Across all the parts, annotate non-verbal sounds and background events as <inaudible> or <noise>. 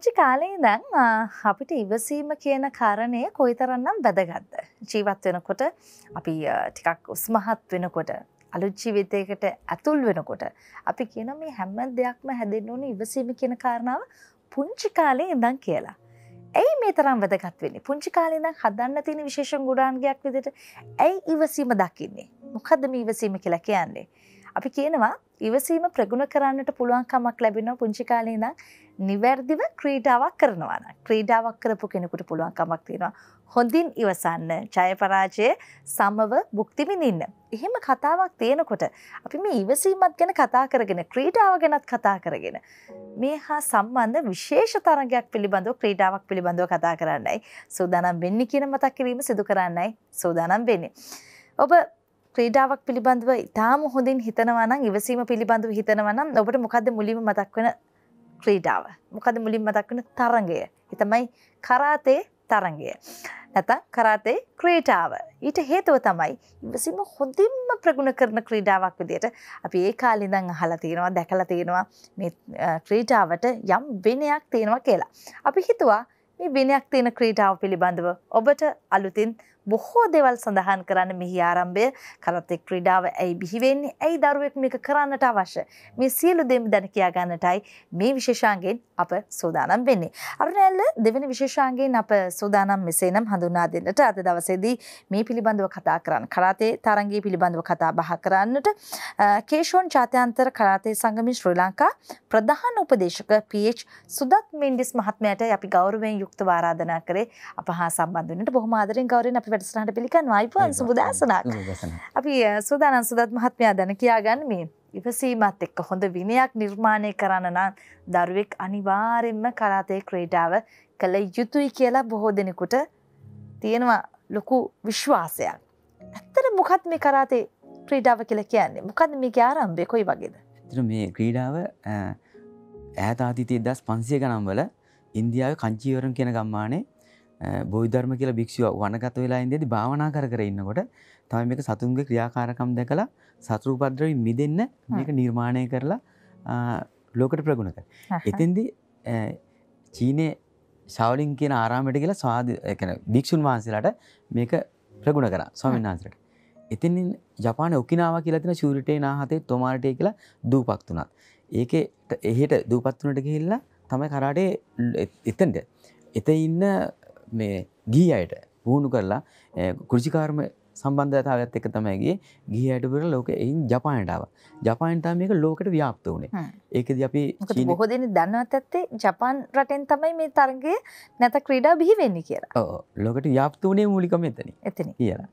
පුංචි කාලේ ඉඳන් අපිට ඉවසීම කියන කාරණය කොයිතරන්නම් වැදගත්ද. ජීවත් වෙනකොට අපි ටිකක් උස්මහත් වෙනකොට අලුජීවිතයකට ඇතුල් වෙනකොට අපි කියන මේ හැම දෙයක්ම හැදෙන්න ඕන ඉවසීම කියන කාරණාව පුංචි කාලේ ඉඳන් කියලා. ඇයි මේ තරම් වැදගත් වෙන්නේ පුංචි කාලේ ඉඳන් හදන්න තියෙන විශේෂ ගුණාංගයක් විදිහට ඇයි ඉවසීම දකින්නේ? මොකද්ද මේ ඉවසීම කියලා කියන්නේ? අපි කියනවා ඉවසීම ප්‍රගුණ කරන්නට පුළුවන්කමක් ලැබෙනවා පුංචි කාලේ ඉඳන් නිවැරදිව ක්‍රීඩාවක් කරනවා නම් ක්‍රීඩාවක් කරපු කෙනෙකුට පුළුවන්කමක් තියෙනවා හොඳින් ඉවසන්න ජය පරාජය සමව භුක්ති විඳින්න. එහෙම කතාවක් තියෙනකොට අපි මේ ඉවසීමත් ගැන කතා කරගෙන ක්‍රීඩාව ගැනත් කතා කරගෙන මේ හා සම්බන්ධ විශේෂ තරගයක් පිළිබඳව ක්‍රීඩාවක් පිළිබඳව කතා කරන්නයි සූදානම් වෙන්නේ කියන මතක් කිරීම සිදු කරන්නයි සූදානම් වෙන්නේ. ඔබ ක්‍රීඩාවක් පිළිබඳව ඉතාම හොඳින් හිතනවනම් ඉවසීම පිළිබඳව හිතනවනම් ඔබට මොකද මුලින්ම මතක් වෙන ක්‍රීඩාව මොකද මුලින් මතක් වෙන තරගය එතමයි කරාතේ තරගය නැතන් කරාතේ ක්‍රීටාව ඊට හේතුව තමයි ඉවසිම හොඳින්ම ප්‍රගුණ කරන ක්‍රීඩාවක් විදියට අපි ඒ කාලිඳං අහලා තියෙනවා දැකලා තියෙනවා මේ ක්‍රීටාවට යම් වෙනයක් තියෙනවා කියලා. අපි හිතුවා මේ වෙනයක් තියෙන ක්‍රීටාව පිළිබඳව ඔබට අලුතින් බොහෝ දේවල් සඳහන් කරන්න මෙහි ආරම්භය කරතෙක් ක්‍රීඩාව ඇයි බිහිවෙන්නේ ඇයි දරුවෙක් මේක කරන්නට අවශ්‍ය මේ සියලු දෙම දැන කියා ගන්නටයි මේ විශේෂාන්ගෙන් අප සූදානම් වෙන්නේ. අරුණැල්ල දෙවෙනි විශේෂාන්ගෙන් අප සූදානම් මෙසේ නම් හඳුනා දෙන්නට අද දවසේදී මේ පිළිබඳව කතා කරන්න කරාතේ තරංගයේ පිළිබඳව කතා බහ කරන්නට කේෂෝන් ජාත්‍යන්තර කරාතේ සංගමේ ශ්‍රී ලංකා ප්‍රධාන උපදේශක PH සුදත් මෙන්ඩිස් මහත්මයාට අපි ගෞරවයෙන් යුක්තව ආරාධනා කරේ අප හා සම්බන්ධ වෙන්නට බොහොම ආදරෙන් ගෞරවයෙන් අපි වැඩසටහට පිළිකන්වායිප සුබදසනක් අපි සූදානන් සුදත් මහත්මයා දැන කියාගන්න මේ ඉවසීමත් එක්ක හොඳ විනයක් නිර්මාණය කරන්න නම් දරුවෙක් අනිවාරෙන්ම කරාතය ක්‍රේඩාව කළ යුතුයි කියලා බොහෝ දෙනෙකුට තියෙනවා ලොකු විශ්වාසයක්. ඇත්තර මොකත් මේ කරාතේ ක්‍රීඩාව කියලා කියන්නේ මොකද මේක ආරම්භය කොයි වගේද තර මේ ක්‍රීඩාව ඇතාතිතය දස් පන්සිය ගනම්වල ඉන්දියාව කංචීවරම් කියෙන ගම්මානේ බෝධර්ම කියලා භික්ෂුව වනගත වෙලා ඉඳදී භාවනා කර කර ඉන්නකොට තමයි මේක සතුන්ගේ ක්‍රියාකාරකම් දැකලා සතුරු උපද්‍රවයෙන් මිදෙන්න මේක නිර්මාණය කරලා ලෝකෙට ප්‍රගුණ කරා. එතෙන්දී චීනේ ශාවලින් කියන ආරාමයට කියලා සාදු ඒ කියන්නේ භික්ෂුන් වහන්සේලාට මේක ප්‍රගුණ කරා ස්වාමීන් වහන්සේලාට. එතනින් ජපාන ඔකිනාව කියලා තියෙන ෂූරිටේ නාහතේ තොමාරටේ කියලා දූපත් තුනක්. ඒකේ එහෙට දූපත් තුනට ගිහිල්ලා තමයි කරාටේ එතෙන්ද. එතේ ඉන්න මේ ගී අයට පුහුණු කරලා කෘෂිකාර්ම සම්බන්ධතාවත් එක තමයිගේ ගී අයට පුර ලෝක එයින් ජපානටාව ජපාන්ටා මේක ලෝකට ව්‍යාප්ත වුණේ ඒකද අපි බොහෝදන දන්නවත්තත්තේ ජපාන් රටෙන් තමයි මේ තරගේ නැත ක්‍රීඩා බිහි වෙන්න කියලා ලොකට ව්‍යාප්ත වනේ මූලිකම එතන එතන කියලා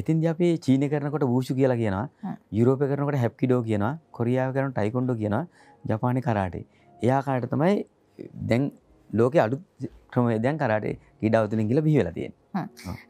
ඉතින් අපේ චීන කරනකොට වූෂු කියලා කියනවා යුරෝපය කරනකට හැප්කිඩෝ කියනවා කොරියාව කරන ටයිකොන්ඩෝ කියනවා ජපානය කරාටේ එයාකාට තමයි දැන් ලෝක අඩු ක්‍රමේදයන් කරට ඉඩවතුලින් ගිල බිහිවෙලා තියෙන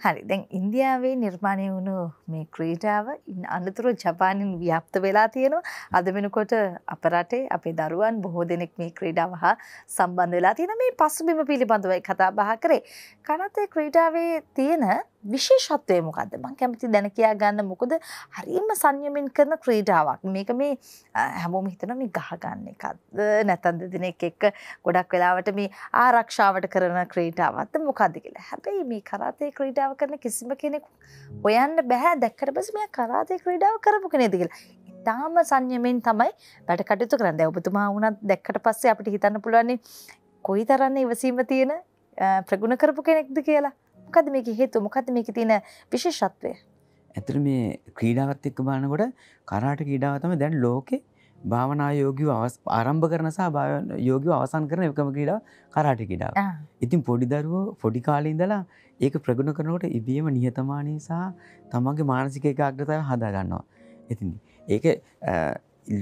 හරි දැන් ඉන්දියාවේ නිර්මාණය වුණු මේ ක්‍රීටාව අනතුරු ජපානින් ව්‍යප්ත වෙලා තියෙනවා අද වෙනකොට අප රටේ අපේ දරුවන් බොහෝ දෙනෙක් මේ ක්‍රීඩාව හා සම්බන්ධ වෙලා තියෙන මේ පසුබිම පිළිබඳවයි කතා බහ කරේ කනතේ ක්‍රීඩාවේ තියෙන විශේෂත්වය මොකක්ද මං කැමති දැන කියා ගන්න මොකද හරිම සංයමින් කරන ක්‍රීඩාවක් මේක මේ හැමෝම හිතන මේ ගහගන්න එකක්ද නැතන්ද දිනෙක් එක්ක ගොඩක් වෙලාවට මේ ආරක්ෂාවට කරන ක්‍රීඩාවත් මොකක්ද කියලා හැබැයි මේ කරාතේ ක්‍රීඩාව කරන කිසිම කෙනෙකු ඔයන්න බැහැ දැක්කට පස්සේ මෙයා කරාතේ ක්‍රීඩාව කරපු කෙනෙක්ද කියලා ඉතාම සංයමෙන් තමයි වැඩ කටයුතු කරන්න ඔබතුමා වුණත් දැක්කට පස්සේ අපිට හිතන්න පුළුවන්නේ කොයි තරන්න ඉවසීම තියෙන ප්‍රගුණ කරපු කෙනෙක්ද කියලා මොකද මේක හේතු මොකද මේක තියෙන විශේෂත්වය ඇතර මේ ක්‍රීඩාවත් එක්ක බානකොට කරාට ක්‍රීඩාවතම දැන් ලෝකෙ භාවනා යෝගිව ආරම්භ කරන සහ යෝගිව අවසන් කරන එකම ක්‍රීඩා කරාට ක්‍රීඩාව. ඉතින් පොඩි දරුවෝ පොඩි කාලේ ඉඳලා ඒක ප්‍රගුණ කරනකොට ඉබේම නිහතමානී සහ තමන්ගේ මානසික ඒකාග්‍රතාවය හදා ගන්නවා. ඉතින් ඒක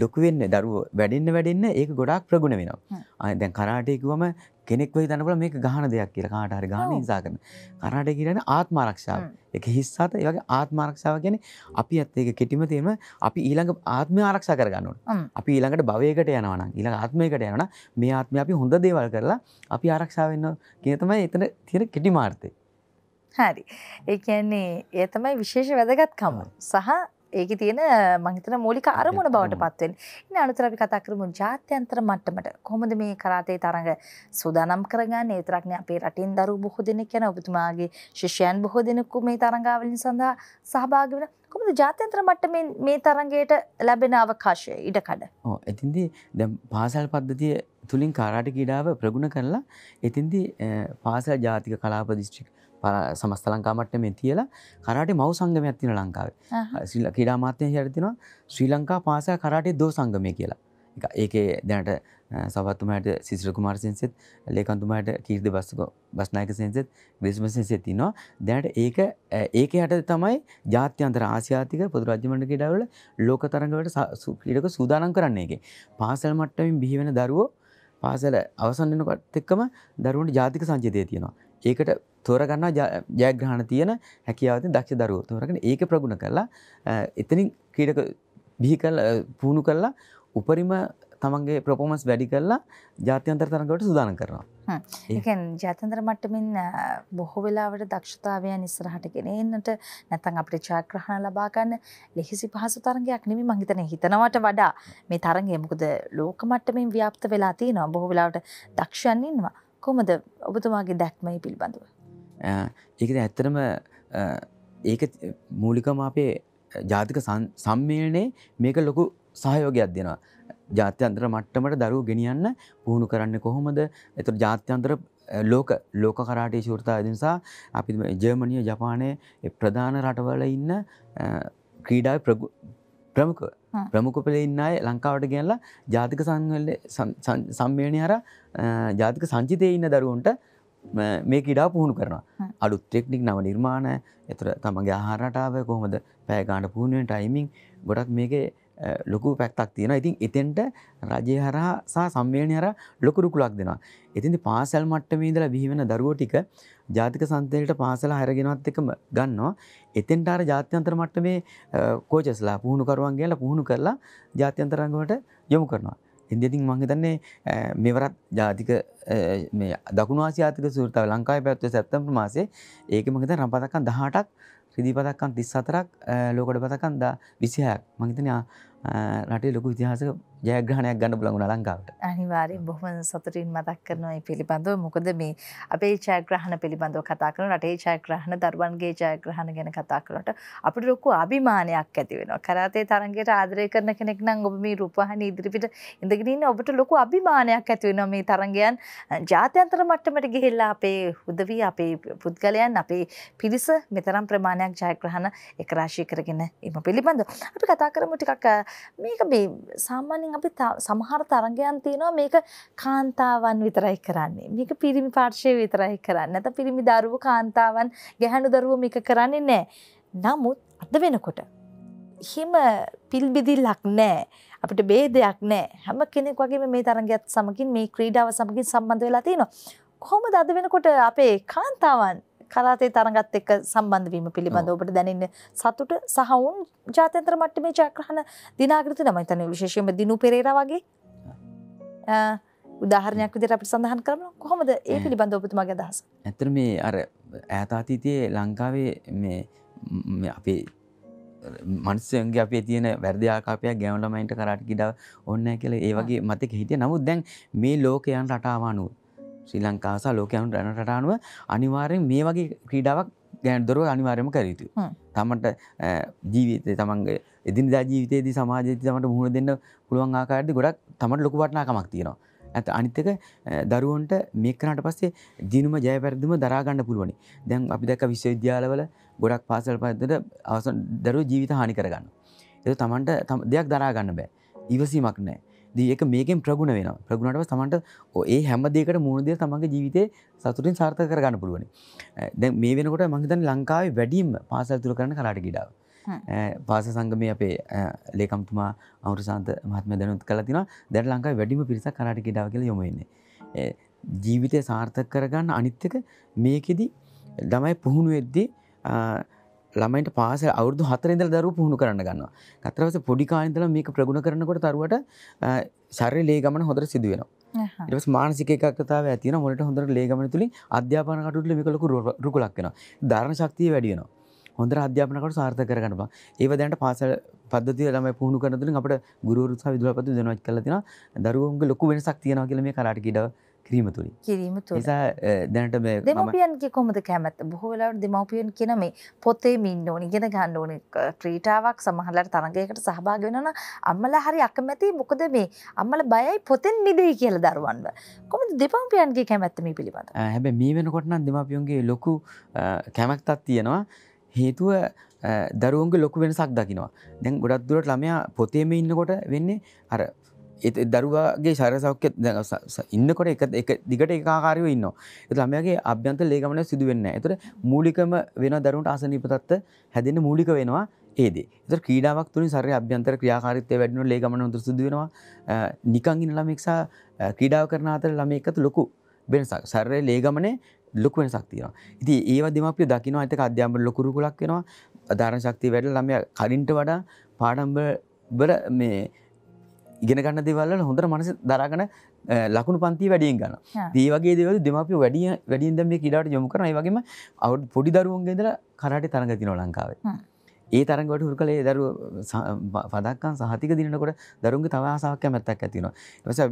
ලොකුවෙන්න දරුව වැඩින්න වැඩින්න ඒක ගොඩක් ප්‍රගුණ වෙනවා අය දැන් කරාටයකුවම කෙනෙක් වෙයි තනපල මේක ගහන දෙයක් කියලා කාටහරි ගාන නිසා කරන කරාට කියරන ආත්මාරක්ෂාව එක හිස්සාත ඒවගේ ආත්මාරක්ෂාව ගැන අපි ඇත් ඒක කෙටිම තියෙන අපි ඊළඟ ආත්මය ආරක්ෂ කරගන්නට අපි ඊළඟට භවයකට යනවන ඊළඟ ආත්මයකට යනන මේ ආත්මය අපි හොඳ දේවල් කරලා අපි ආරක්ෂාවන්න කියතමයි එතන තියෙන කෙටි මාර්තය හරි ඒ කියන්නේ ඒ තමයි විශේෂ වැදගත්කම සහ ඒක තියෙන මංහිතන මූලික අරමුණ බවට පත්වෙන් ඉන්න අනුතරපි කතා කරමු ජාත්‍යන්තර මට්ටමට කොහොමද මේ කරාතේ තරඟ සූදානම් කරගන්න ඒතරක්න අපේ රටින් දරු බොහෝ දෙනෙක් යන ඔබතුමාගේ ශිෂ්‍යයන් බොහෝ දෙනෙක්කු මේ තරඟාවලින් සඳහා සහභාග වෙන කොමද ජාත්‍යන්ත්‍ර මට්ටමින් මේ තරඟයට ලැබෙන අවකාශය ඉඩකඩ ඇතින්දී දැ පාසල් පද්ධතිය තුළින් කාරාට කීඩාව ප්‍රගුණ කරලා එතින්දි පාසල් ජාතික කලාප දිස්ත්‍රික් පර සමස්ත ලංකාමට්ට මේ තියලා කරට මව සංගමයක් තින ලංකාව සිල්ල කිඩා මාත්‍යය හරතිනවා ශ්‍රී ලංකා පාසය කරටේ දෝ සංගමය කියලා ඒක දැනට සවත්තුමට සිසිර කුමාර සින්සෙත් ලේකන්තුමට කීර්ද බස්සක බස්නායක සින්සෙත් විස්ම සින්සෙත් තිනවා දැනට ඒක ඒක යට තමයි ජාත්‍යන්තර ආසියාතික පොදුරජ්‍යමට කෙඩවල ලෝක තරඟවට සුපිටක සූදානම් කරන්නේ එක පාසල් මට්ටමින් බිහිවෙන දරුවෝ පාසල අවසන්නනකොත් එක්කම දරුවන්ට ජාතික සංචිතය තියෙනවා ඒකට තෝරගන්න ජයග්‍රහණ තියෙන හැකියාවති දක්ෂ දරුව තෝරගෙන ඒක ප්‍රගුණ කරලා එතනින් කීටක බිහි කල් පුහුණු කරලා උපරිම තමන්ගේ ප්‍රපෝමස් වැඩි කරලා ජාත්‍යන්තර තරඟට සුදාන කරනවා. ඒකෙන් ජාත්‍යන්තර මට්ටමින් බොහෝ වෙලාවට දක්ෂතාවයන් ඉස්සරහට ගෙන එන්නට නැත්නම් අපිට ජයග්‍රහණ ලබා ගන්න ලිහිසි පහසු තරඟයක් නෙමෙයි මං හිතන්නේ හිතනවට වඩා මේ තරඟය මොකද ලෝක මට්ටමින් ව්‍යාප්ත වෙලා තියෙනවා. බොහෝ වෙලාවට දක්ෂයන් ඉන්නවා. කොමද ඔබතුමාගේ දැක්මයි පිළිබඳව. ඒකද ඇත්තරම ඒක මූලිකම අපේ ජාතික සම්මේලනයේ මේක ලොකු සහයෝගයක් දෙනවා. ජාත්‍යන්තර මට්ටමට දරුව ගෙනියන්න පුහුණු කරන්න කොහොමද එතු ජාත්‍යන්තර ලෝක ලෝක කරාටේ ශෘතා නිසා අපි ජර්මනිය ජපානය ප්‍රධාන රටවල ඉන්න ක්‍රීඩා ප්‍රමුඛ ප්‍රමුඛ පෙළ ඉන්න අය ලංකාවට ගෙනලා ජාතික සංවල සම්මේලනය හර ජාතික සංචිතයේ ඉන්න දරුවන්ට මේ ඉඩා පුහුණු කරනවා අලුත් ටෙක්නික් නව නිර්මාණ එතර තමගේ ආහාරටාව කොහොමද පෑගාණඩ පුහුණුවෙන් ටයිමිං ගොඩක් මේකේ ලොකු පැක්තක් තියෙන ඉතින් එතෙන්ට රජය හරහා සහ සම්වේණය හර ලොකුරුකුලක් දෙනවා. එතින්දි පාසැල් මට්ටමේදල බිහිවෙන දරුවෝ ටික ජාතික සන්තයට පාසල හැරගෙනත් එකම ගන්නවා. එතෙන්ට අර ජාත්‍යන්තර මට්ටමේ කෝචස්ලා පුහුණුකරුවන් කියලා පුහුණු කරලා ජාත්‍යන්තරංගවට යොමු කරනවා. ඉන්දතින් මංහිතන්නේ මෙවරත් ජාතික දකුණවාසිාතික සූරතාව ලංකායි පැත්ව සැත්තම්ප්‍ර මාසේ ඒක මහිත රම්පතකන් දහටක් රිදිපතක්කන් තිස් අතරක් ලෝකට පතකන් ද විසිහයක් මහිතනයා රටේ ලොකු විතිහාසක ජයග්‍රහණයක් ගන්න බලගුණ ලංකාවට අනිවාරෙන් බොහම සතුරින් මතක් කරනවායි පිළිබඳව මොකද මේ අපේ ජයග්‍රහණ පිළිබඳව කතා කරන රටේ ජයග්‍රහණ දරුවන්ගේ ජයග්‍රහණ ගැන කතා කරනට අපිට ලොකු අභිමානයක් ඇති වෙනවා කරාතේ තරගයට ආදරය කරන කෙනෙක් නම් ඔබ මේ රූපවාහිනී ඉදිරිපිට ඉඳගෙන ඉන්න ඔබට ලොකු අභිමානයක් ඇති වෙනවා මේ තරගයන් ජාත්‍යන්තර මට්ටමට ගිහිල්ලා අපේ උදවිය අපේ පුද්ගලයන් අපේ පිරිස මෙතරම් ප්‍රමාණයක් ජයග්‍රහණ එකරාශී කරගෙන එම පිළිබඳව අපි කතා කරමු ටිකක් මේක මේ සාමාන්‍ය ඉතින් අපි සමහර තරගයන් තියෙනවා මේක කාන්තාවන් විතරයි කරන්නේ. මේක පිරිමි පාර්ශවය විතරයි කරන්නේ. නැත්නම් පිරිමි දරුවෝ කාන්තාවන් ගැහැණු දරුවෝ මේක කරන්නේ නැහැ. නමුත් අද වෙනකොට එහෙම පිල්බිදිල්ලක් නැහැ. අපිට ભેදයක් නැහැ. හැම කෙනෙක් වගේම මේ තරගයත් සමගින් මේ ක්‍රීඩාව සමගින් සම්බන්ධ වෙලා තියෙනවා. කොහොමද අද වෙනකොට අපේ කාන්තාවන් කරාතේ තරඟත් එක්ක සම්බන්ධ වීම පිළිබඳව ඔබට දැනෙන්න සතුට සහ වුන් ජාත්‍යන්තර මට්ටමේ ජයග්‍රහණ දිනාගෙන තියෙනවා මම හිතන්නේ විශේෂයෙන්ම දිනු පෙරේරා වගේ උදාහරණයක් විදිහට අපිට සඳහන් කරමු කොහොමද ඒ පිළිබඳව ඔබතුමාගේ අදහස? ඇත්තට මේ අර ඈත අතීතයේ ලංකාවේ මේ අපේ මනුස්සයන්ගේ අපේ තියෙන වැරදිආකාපයක් ගෑවුන් ළමයින්ට කරාට කිඩා ඕන්නෑ කියලා ඒ වගේ මතක හිටියේ. නමුත් දැන් මේ ලෝකයන් රටාව අනුව ශ්‍රී ලංකාසා ලෝකයනු රැනට අනුව අනිවාරයෙන් මේ වගේ ක්‍රීඩාවක් ගැන දොරුව අනිවාර්යම කරයුතු. තමට ජීවිතය තමන්ගේ එදිනිදා ජීවිතයේද සමාජය තමට මුහුණ දෙන්න පුළුවන් ආකාරද ගොඩක් තමට ලොකු වටනාකමක් තියෙනවා. ඇත අනිත්තක දරුවන්ට මේකනට පස්සේ ජීනුම ජයපැරදිම දරාගන්න පුළුවනි දැන් අපි දැක විශ්වවිද්‍යාලවල ගොඩක් පාසල් පදට අවසන් දරුව ජීවිත හානි කරගන්න. එ තමන්ට දෙයක් දරාගන්න බෑ ඉවසීමක් නෑ දඒක මේකෙන් ප්‍රගුණ වෙන ප්‍රගුණටව තමන්ට ඒ හැමදකට මුණදය තමන්ගේ ජීවිතය සතුටින් සාර්ථ කරගන්න පුළුවනි දැ මේ වෙනකොට මහිතන් ලංකාවේ වැඩීම් පාසල් තුර කරන කලාට ගිඩාව පාස සංගමය අපේ ලේකම්තුමා අවුරසාන්ත මහත්ම දැනුත් කලතින දැට ලංකායි වැඩිම පිරිස කලාට ගිඩාව කියල යොමන්නේ ජීවිතය සාර්ථක කරගන්න අනිත්්‍යක මේකෙදී ළමයි පුහුණු වෙද්දී ළමයිට පාස අවුදු හතරඉදල් දරු පුහුණු කරන්න ගන්නවා කතරවස පොඩිකාන්දල මේක ප්‍රගුණ කරනකොට තරුවට ශරය ලේගමන හොඳර සිදුවෙන ට මානසිකක්තාව ඇතින මොට හොඳර ලේගමන තුළින් අධ්‍යාපන කටුල මේකලකු රුකුලක්ෙන ධර්ණ ශක්තිය වැඩියනවා හොඳර අධ්‍යාපනකට සාර්ථ කරගනවා ඒව දැන්ට පාසල් පද්ධතිය ළමයි පුහුණු කරනතුලින් අපට ගුරුරුසා විදුලපතු දෙනවත් කලතින දරුවන්ගේ ලොකු වෙන සක්තියනවා කියල මේ කරට කිඩව කිරීම තුළින් කිරීම නිසා දැනට දෙමපියන්ගේ කොමද කැමැත් බොහෝලාට දෙමවපියන් කියන මේ පොතේමින් ඕන ඉගෙන ගන්න ඕන ක්‍රීටාවක් සමහලට තරගයකට සහභාග වෙනන අම්මල හරි අකමැති මොකද මේ අම්මල බයයි පොතෙන් මිදේ කියල දරුවන්ව කොමද දෙපවපියන්ගේ කැමැත්තම පිළිබඳ හැබ මේ වෙනකොටනම් දෙමපියන්ගේ ලොකු කැමැක්තත් තියෙනවා හේතුව දරුවන්ගේ ලොකු වෙනසක් දකිනවා දැන් ගොඩක් දුරට ළමයා පොතේම ඉන්නකොට වෙන්නේ අර ඒ දරුවාගේ ශරසෞඛ්‍ය ඉන්නකොට එක එක දිගට ඒකාකාරයෝ ඉන්නවා. ඒත් ළමයාගේ අභ්‍යන්තර ලේගමන සිදු වෙන්නේ නැහැ. ඒතර මූලිකම වෙන දරුවන්ට ආසනීප තත්ත්ව හැදෙන්න මූලික වෙනවා ඒ දේ. ඒතර ක්‍රීඩාවක් තුලින් ශරීර අභ්‍යන්තර ක්‍රියාකාරීත්වය වැඩි වෙනවා ලේගමන හොඳට සිදු වෙනවා. නිකන් ඉන්න ළමෙක් සහ ක්‍රීඩාව කරන අතර ළමෙක් අතර ලොකු වෙනසක්. ශරීරයේ ලේගමනේ ලොකු වෙනසක් තියෙනවා. ඉතින් ඒව දෙමාපියෝ දකින්න ඒක අධ්‍යාපන ලොකු රුකුලක් වෙනවා. ධාරණ ශක්තිය වැඩිලා ළමයා කලින්ට වඩා පාඩම්වල මේ ඉගෙන ගන්න දෙවල්ල හොඳට මනස දරාගන ලකුණු පන්ති වැඩියෙන් ගන්න ඒවගේ දෙවල දෙමපිය වැඩිය වැඩින්ද මේ කිඩාට යොමු කරන වගේම අවු පොඩි දරුවන්ගේදර කරට තරගතින ලංකාවේ ඒ තරගට හුරු කළේ දරු පදක්කන් සහතික දිනකොට දරුන්ගේ තව ආසාහක්ක මැත්තක් ඇතිනවා එස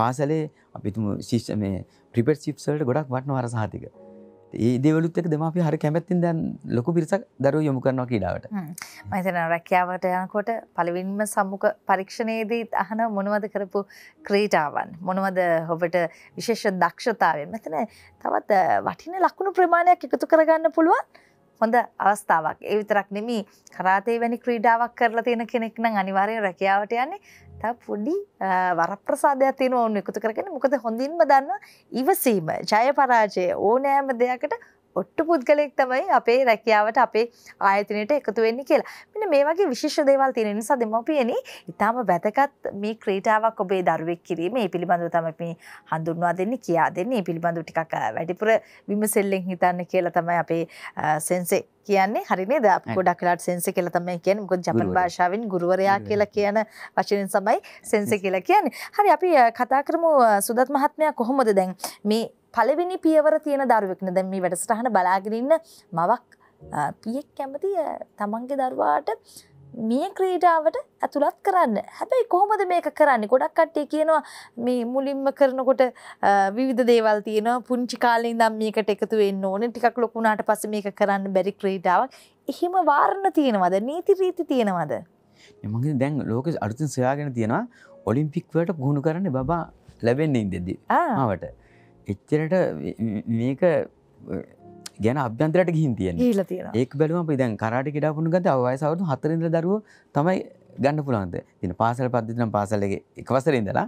පාසලේ අපිතුම ශිෂ්ෂ මේ ප්‍රිපට ශිප්සල්ට ගොඩක් වටන අර සහතික ඒ දෙවලුත්තට දෙමාපිය හරි කැමැත්තින් දැන් ලොකු පිරිසක් දරු යොමු කරනවා කියලාවට මතන රැකියාවට යනකොට පළවින්ම සම්මුඛ පරීක්ෂණයේදී අහන මොනවද කරපු ක්‍රීටාවන් මොනවද ඔබට විශේෂ දක්ෂතාවයෙන් මෙතන තවත් වටින ලක්ුණු ප්‍රමාණයක් එකතු කරගන්න පුළුවන් හොඳ අවස්ථාවක් ඒ විතරක් නෙමී කරාතේ වැනි ක්‍රීඩාවක් කරලා තියෙන කෙනෙක් නම් අනිවාර්යෙන් රැකියාවට යන්නේ තා පොඩි වරප්‍රසාධයක් තියෙන ඕන්න එකතු කරගෙන මොකද හොඳින්ම දන්න ඉවසීම ජය පරාජය ඕනෑම දෙයකට ඔට්ටු පුද්ගලයෙක් තමයි අපේ රැකියාවට අපේ ආයතනයට එකතු වෙන්නේ කියලා. මෙන්න මේ වගේ විශේෂ දේවල් තියෙන නිසා දෙමව්පියනි, ඊටාම වැදගත් මේ ක්‍රීඩාවක් ඔබේ දරුවෙක් කිරීම මේ පිළිබඳව තමයි මේ හඳුන්වා දෙන්නේ, කියා දෙන්නේ. මේ පිළිබඳව ටිකක් වැඩිපුර විමසෙල්ලෙන් හිතන්න කියලා තමයි අපේ සෙන්සේ කියන්නේ හරි නේද? අපි ගොඩක් වෙලාවට සෙන්සේ කියලා තමයි කියන්නේ. මොකද ජපන් භාෂාවෙන් ගුරුවරයා කියලා කියන වචනෙන් තමයි සෙන්සේ <laughs> කියලා කියන්නේ. හරි අපි කතා කරමු සුදත් මහත්මයා කොහොමද දැන් මේ පළවෙනි පියවර තියෙන දරුවෙක්න දැම් මේ වැඩසටහන බලාගෙනන්න මවක් පියෙක් කැමති තමන්ගේ දරුවාට මේ ක්‍රීඩාවට ඇතුළත් කරන්න හැබැයි කොහොමද මේක කරන්න ගොඩක් කට්ටේ කියනවා මේ මුලින්ම කරනකොට විවිධ දේවල් තියෙනවා පුංචි කාලේ දම් මේකට එකතු වෙන්න ඕන ටිකක් ලොකුණාට පස මේක කරන්න බැරි ක්‍රීඩාවක් එහෙම වාරණ තියෙනවද නීති රීති තියෙනවද මගේ දැන් ලෝක අරුතින් සොයාගෙන තියෙනවා ඔලිම්පික්වට ගුණු කරන්න බබා ලැබෙන්නේ ඉදෙදී ආවට එච්චරට මේක ගැන අභ්‍යන්තරට ගිහින් තියෙන ල තියෙන ඒ බැලුවම දැන් කරට ෙඩාපුුණු ගත අවයසවරු හතරද දරුව තමයි ගන්න පුළන්ද තින පාසල පද්ධතින පාසල්ලගේ එකවසර ඉඳලා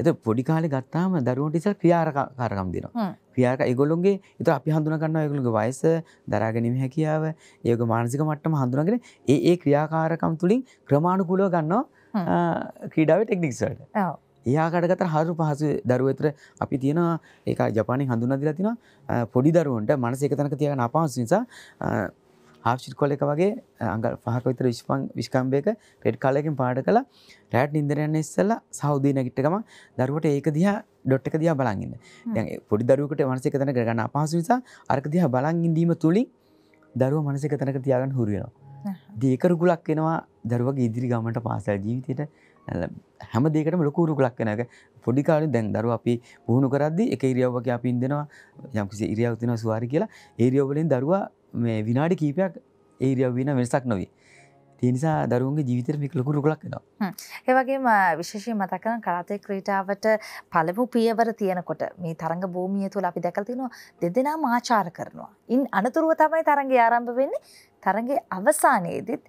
එත පොඩි කාලි ගත්තාම දරුවන්ට ඉසල් ක්‍රියාරකාරකම් දෙනවා ක්‍රියාක එගොලොන්ගේ එත අපි හඳුන ගන්න එකළුගේ වයස දරාගැනීම හැකියාව ඒක මානසික මට්ටම හඳුනගෙන ඒ ඒ ක්‍රියාකාරකම් තුළින් ක්‍රමාණුකුලව ගන්නවා ක්‍රීඩාව ටෙක්නික්සල්ට ඒයාකටගත හරු පහසු දරුවතර අපි තියෙන ඒක ජපානය හඳුනදිලා තින පොඩි දරුවන්ට මනස එක තැනක තියෙන අපාස නිසා ආක්ෂිල් කොල එක වගේ අඟ පහකවිතර විශ්පන් විශ්කම්භයක පෙඩ් කාලයකින් පාඩ කළ රෑට් ඉදරයන්න ඉස්සල්ල සෞදී නැගිට්ටකම දරුවට ඒක දිහා ඩොට් එක දිහා බලගන්න දැ පොඩි දරුවට මනස එක තැන කරගන්න අපාසු නිසා අර්ක දිහා බලංගින්දීම තුළින් දරුව මනස එක තැනක තියාගන්න හුරියනවා දීකරුගුලක් වෙනවා දරුවගේ ඉදිරි ගමට පාසල් ජීවිතයට හැම දෙකටම ලොකුරු ලක් වෙනක පොඩිකාලු දැන් දරු අපි පුහුණු කරද්දි එක ඉරියව්වක අපි ඉන්දෙනවා යම්කිසි ඉරියව් තියෙනවා සුවාරි කියලා ඒරියව්වලින් දරුවා මේ විනාඩි කීපයක් ඒරියව් වෙන වෙනසක් නොවේ තිනිසා දරුවන්ගේ ජීවිතර මික ලොකු රුලක් වෙනවා ඒවගේම විශේෂී මතකන කරාතය ක්‍රීටාවට පළමු පියවර තියෙනකොට මේ තරඟ භූමිය තුළ අපි දැකල්තිනවා දෙදෙනා මාචාර කරනවා ඉන් අනතුරුව තමයි තරගේ ආරම්භ වෙන්නේ තරගේ අවසානයේදත්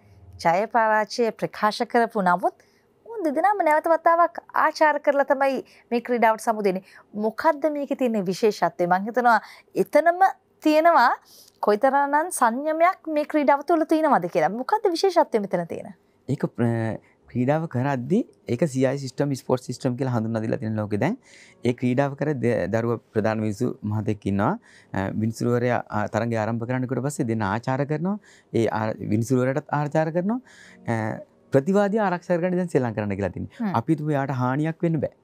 ජයපරාචය ප්‍රකාශ කරපු නමුත් මුන් දෙදෙනම නැවත වතාවක් ආචාර කරලා තමයි මේ ක්‍රීඩාවට සමු දෙන්නේ. මොකද්ද මේකේ තියෙන විශේෂත්වය? මං හිතනවා එතනම තියෙනවා කොයිතරම්නම් සංයමයක් මේ ක්‍රීඩාව තුළ තියෙනවද කියලා. මොකද්ද විශේෂත්වය මෙතන තියෙන? ඒක ක්‍රීඩාව කරද්දි ඒක සයි සිස්ටම් ස්පෝට් සිස්ටම් කියලා හඳුන්වදිලා තියෙන ලෝකෙ දැන් ඒ ක්‍රීඩාව කර දරුව ප්‍රධාන මිනිසු මහතෙක් ඉන්නවා විනිසුරුවරයා තරඟය ආරම්භ කරන්නකොට පස්සේ දෙන ආචාර කරනවා ඒ විනිසුරුවරයටත් ආචාර කරනවා ප්‍රතිවාද ආරක්ෂරකට දැන් සෙල්ලං කරන්න කියලා තින්නේ. අපි තුයාට හානියක් වෙන්න බෑ.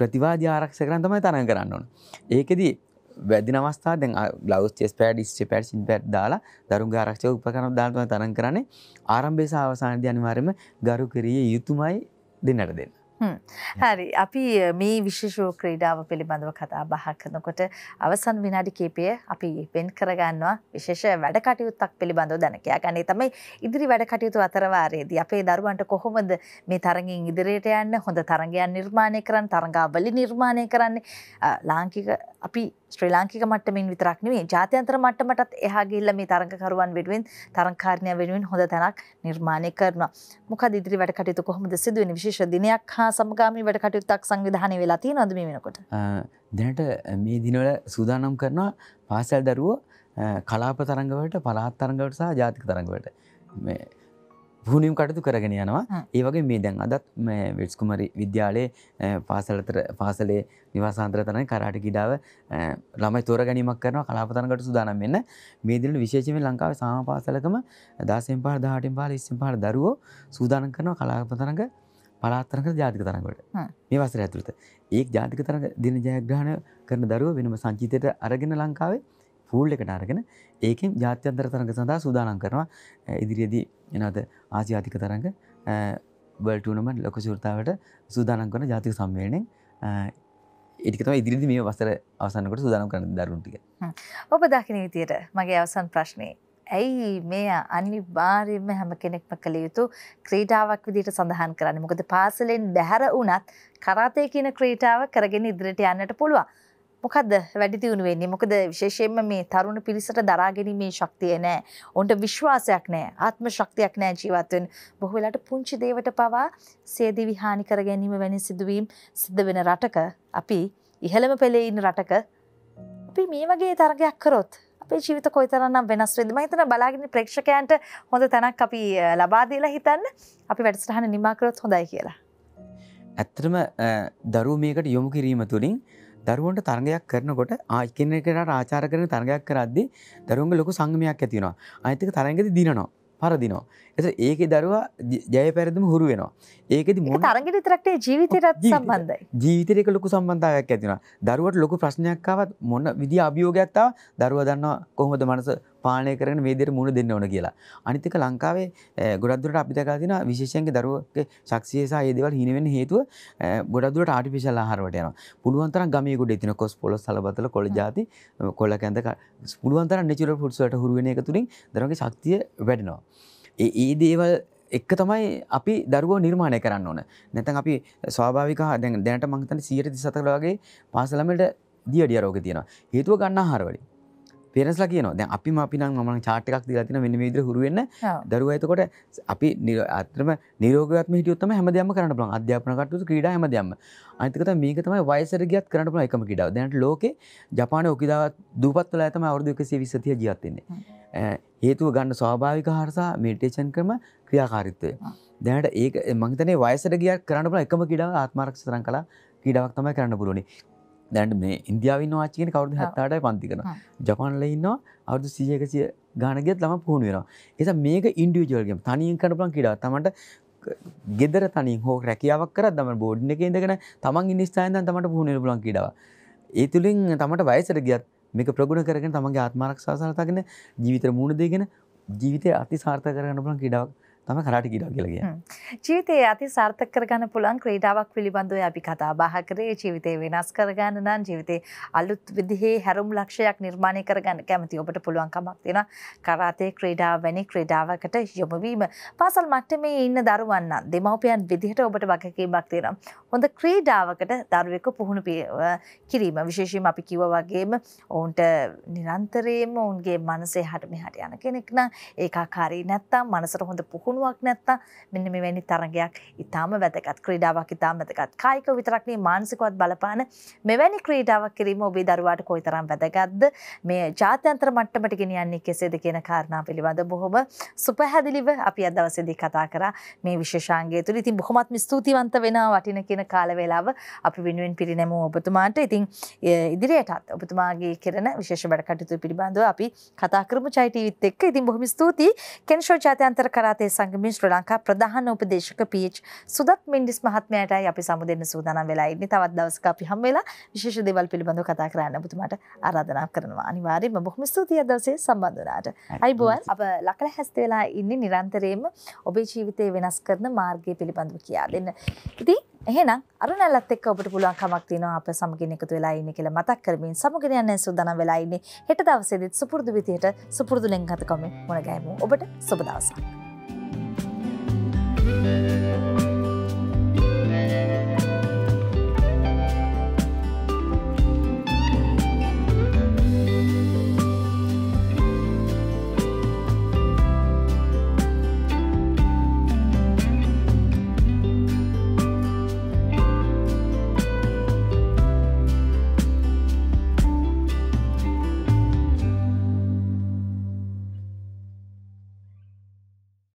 ප්‍රතිවාද ආරක්ෂ කරන් තමයි තරඟ කරන්න ඕන. ඒකෙදී වැදි අවස්ථා දැන් බ්ලවස් චෙස් පෑඩ් ස්චේ පෑඩ් සින් පෑඩ් දාලා දරුන්ගේ ආරක්ෂක උපකරණ දාලා තමයි තරඟ කරන්නේ. ආරම්භයේ සහ අවසානයේදී අනිවාර්යයෙන්ම ගරු කරිය යුතුයමයි දෙන්නට දෙන්න. හරි අපි මේ විශේෂෝ ක්‍රීඩාව පිළිබඳව කතා බහ කරනකොට අවසන් විනාඩි කීපය අපි වෙන් කරගන්නවා විශේෂ වැඩ කටයුත්තක් පිළිබඳව දැනකයා ගන්නේ තමයි ඉදිරි වැඩ කටයුතු අතරවාරයේදී අපේ දරුවන්ට කොහොමද මේ තරඟින් ඉදිරියට යන්න හොඳ තරඟයන් නිර්මාණය කරන්න තරඟාවලි නිර්මාණය කරන්නේ ලාංකික අපි ශ්‍රී ලාංකික මට්ටමින් විතරක් නෙවෙයි ජාත්‍යන්තර මට්ටමටත් එහා ගිහිල්ලා මේ තරඟකරුවන් වෙනුවෙන් තරඟකාරණිය වෙනුවෙන් හොඳ තැනක් නිර්මාණය කරනවා. මොකද ඉදිරි වැඩ කටයුතු කොහොමද සිදු වෙන්නේ? විශේෂ දිනයක් හා සමගාමී වැඩ කටයුත්තක් සංවිධානය වෙලා තියෙනවද මේ වෙනකොට? දැනට මේ දිනවල සූදානම් කරනවා පාසල් දරුවෝ කලාප තරඟවලට පළාත් තරඟවලට සහ ජාතික තරඟවලට. මේ පුහුණම් කටතු කරගෙන යනවා ඒ වගේ මේ දැන් අදත් වෙඩ්ස්කුමරි විද්‍යාලයේ පාසලතර පාසලේ නිවාසාන්ත්‍ර තරන කරාට කිඩාව ළමයි තෝර ගැනීමක් කරන කලාපතනකට සුදානම් වෙන්න මේ දින විශේෂම ලංකාව සාම පාසලකම දාසෙන් පාර දාටෙන් පාල ඉස්සෙන් පාර දරුවෝ සූදාන කරනවා කලාපතනක පලාත්තරක ජාතික තරකට මේ වසර ඇතුළත ඒ ජාතික තරග දින ජයග්‍රහණ කරන දරුව වෙනම සංචිතයට අරගෙන ලංකාවේ පූල් එකට අරගෙන ඒකෙන් ජාත්‍යන්තර තරඟ සඳහා සූදානම් කරනවා ඉදිරියේදී එනද ආසියාතික තරඟ බල්ටනමට ලොක සෘතාවට සූදානම් කරන ජාතික සම්මේලනෙන් ඒකතම ඉදිරිදි මේ වසර අවසනකට සූදානම් කරන දරුන්ටික ඔබ දකින විතියට මගේ අවසන් ප්‍රශ්නය ඇයි මේ අනිවාර්යෙන්ම හැම කෙනෙක්ම කළ යුතු ක්‍රීඩාවක් විදිහට සඳහන් කරන්න. මොකද පාසලෙන් බැහැර වුණත් කරාතේ කියන ක්‍රීඩාව කරගෙන ඉදිරියට යන්නට පුළුවන්. මොකද වැඩි දියුණු වෙන්නේ මොකද විශේෂයෙන්ම මේ තරුණ පිරිසට දරා ගැනීමේ ශක්තිය නැහැ. ඔවුන්ට විශ්වාසයක් නැහැ. ආත්ම ශක්තියක් නැහැ ජීවත් වෙන්න. බොහෝ වෙලාට පුංචි දේවට පවා සේදී විහානි කර ගැනීම වැනි සිදුවීම් සිද්ධ වෙන රටක අපි ඉහළම පෙළේ ඉන්න රටක අපි මේ වගේ තරගයක් කරොත් අපේ ජීවිත කොයිතරම්නම් වෙනස් වෙද්ද මම හිතනවා බලාගෙන ප්‍රේක්ෂකයන්ට හොඳ තැනක් අපි ලබා දීලා හිතන්න අපි වැඩසටහන නිමා කරොත් හොඳයි කියලා. ඇත්තටම දරුවෝ මේකට යොමු කිරීම තුලින් දරුවන්ට තරගයක් කරනකොට ආයිකන කරට ආචාර කරන තරගයක් කරද්දි දරුවන්ග ලොකු සංගමයක් ඇතිවෙනවා අයිතික තරගති දිනනවා පරදිනවා. එත ඒක දරවා ජය පැරදිම හුරු වෙනවා. ඒකෙති මො තරගට තරක්ටේ ජීවිතයටත් සම්බන්ධයි ජීවිතරක ලොකු සම්බන්ධාවක් ඇතිෙන දරුවට ලොකු ප්‍රශ්නයක්කාවත් මොන්න විදි අභියෝගයක්ත්තාව දරුව දන්නවා කොහොමද මනස පාලනය කරන මේ දෙයට මුහුණ දෙන්න ඕන කියලා. අනිත් එක ලංකාවේ ගොඩක් දුරට අපි දැකලා තියෙනවා විශේෂයෙන්ම දරුවෝගේ ශක්තිය සහ ඒ දේවල් හින වෙන්න හේතුව ගොඩක් දුරට ආටිෆිෂල් ආහාර වලට යනවා. පුළුවන් තරම් ගමේ ගොඩ එදින කොස් පොලොස් සලබතල කොළ જાති කොළ කැඳ පුළුවන් තරම් නැචරල් ෆුඩ්ස් වලට හුරු වෙන එක තුලින් දරුවන්ගේ ශක්තිය වැඩෙනවා. ඒ ඒ දේවල් එක්ක තමයි අපි දරුවෝ නිර්මාණය කරන්න ඕන නැතන් අපි ස්වාභාවික දැන් දැනට මංතන සීරති සතර වගේ පාසලමට දියඩිය රෝග තියෙන හේතුව ගන්න හරවලින් පෙරස්ලා කියන දැ අපි අපින මන චාටකක් දී තින මෙන්න විදිර හුරුවන්න දරුව ඇතකොට අපි අතරම නිරෝගත්ම හිටියොත්තම හැමදයම කරන්න පුලන් අධ්‍යාපනකටතු ක්‍රඩ හැමදයම අතකත මේක තමයි වයිසර ගියත් කරන්න පුල එකම කිඩා දැනට ලෝක ජපාන ඔකිදාවත් දූපත්වල ඇතම අවුදුකසේ විසතිය ජීවත්වෙන්නේ හේතුව ගන්න ස්වාභාවික හරසා මේටේචන් කරම ක්‍රියාකාරිත්වය දැනට ඒ මංතනේ වයිසර ගියත් කරන්න පුල එකම කිඩා ආත්මාරක්ෂ තරන් කලා ක්‍රීඩාවක් තමයි කරන්න පුළුවනි දැන්ට මේ ඉන්දියාවන්න වාචිකෙන කවරුදු හත්තාටයි පන්ති කන ජපන්ල ඉන්නවා අවුදු සියකසිය ගානගෙත් ලම පුහුණ වෙනවා එස මේක ඉන්ඩියජල්ගම තනින් කටපන් කිඩා තමට ගෙදර තනින් හෝ රැකියාවක් කර දම බෝඩ්න එක ඉඳගෙන තමන් ඉනිස්ථායන් තමට පුහුණ ලන් කිඩවා ඒ තුළින් තමට වයසට ගියත් මේක ප්‍රගුණ කරගෙන තමගේ ආත්මාරක්ෂාසනතගෙන ජීවිතර මුණ දෙගෙන ජීවිතය අති සාර්ථ කරගන්න පුලන් කිඩාවක් තම කරට ගිරා කියලගිය ජීවිතයේ ඇති සාර්ථක කරගන්න පුළන් ක්‍රීඩාවක් පිළිබඳව අපි කතා බහ කරේ ජීවිතය වෙනස් කරගන්න නම් ජීවිතේ අලුත් විදිහේ හැරුම් ලක්ෂයක් නිර්මාණය කරගන්න කැමති ඔබට පුළුවන්කමක් තියෙන කරාතය ක්‍රීඩාව වැනි ක්‍රීඩාවකට යොමවීම පාසල් මට්ටමේ ඉන්න දරුවන්න දෙමවපියන් විදිහට ඔබට වගකීමක් තියෙනම් හොඳ ක්‍රීඩාවකට දරුවෙක පුහුණු කිරීම විශේෂීම අපි කිව වගේම ඔවුන්ට නිරන්තරයම ඔවුන්ගේ මනසේ හටම හට යන කෙනෙක්න ඒකාකාරී නැත්තම් මනසර හොඳ පුහුණු දියුණුවක් නැත්තම් මෙන්න මෙවැනි තරගයක් ඉතාම වැදගත් ක්‍රීඩාවක් ඉතාම වැදගත් කායික විතරක් නෙවෙයි මානසිකවත් බලපාන මෙවැනි ක්‍රීඩාවක් කිරීම ඔබේ දරුවාට කොයිතරම් වැදගත්ද මේ ජාත්‍යන්තර මට්ටමට ගෙනියන්නේ කෙසේද කියන කාරණා පිළිබඳ බොහොම සුපහැදිලිව අපි අද දවසේදී කතා කරා මේ විශේෂාංගය තුළ. ඉතින් බොහොමත්ම ස්තුතිවන්ත වෙනවා වටින කියන කාල වේලාව අපි වෙනුවෙන් පිරිනැමු ඔබතුමාට. ඉතින් ඉදිරියටත් ඔබතුමාගේ කරන විශේෂ වැඩ කටයුතු පිළිබඳව අපි කතා කරමු චයි ටීවීත් එක්ක. ඉතින් බොහොම ස්තුතියි. කෙන්ෂෝ ජාත්‍යන්තර කරාතේ සංගමේ ශ්‍රී ලංකා ප්‍රධාන උපදේශක පීච් සුදත් මෙන්ඩිස් මහත්මයාටයි අපි සමු දෙන්න සූදානම් වෙලා ඉන්නේ. තවත් දවසක අපි හම් වෙලා විශේෂ දේවල් පිළිබඳව කතා කරන්න ඔබතුමාට ආරාධනා කරනවා. අනිවාර්යයෙන්ම බොහොම ස්තුතියි අද දවසේ සම්බන්ධ වුණාට. අයිබෝවන් අප ලකල හැස්ත වෙලා ඉන්නේ නිරන්තරයෙන්ම ඔබේ ජීවිතය වෙනස් කරන මාර්ගය පිළිබඳව කියා දෙන්න. ඉතින් එහෙනම් අරුණැල්ලත් එක්ක ඔබට පුළුවන් කමක් තියෙනවා අප සමගින් එකතු වෙලා ඉන්න කියලා මතක් කරමින් සමගින් යන්න සූදානම් වෙලා ඉන්නේ හෙට දවසේදීත් සුපුරුදු විදිහට සුපුරුදු ලෙන්ගතකම මුණ ගැහිමු ඔබට සුබ දවසක්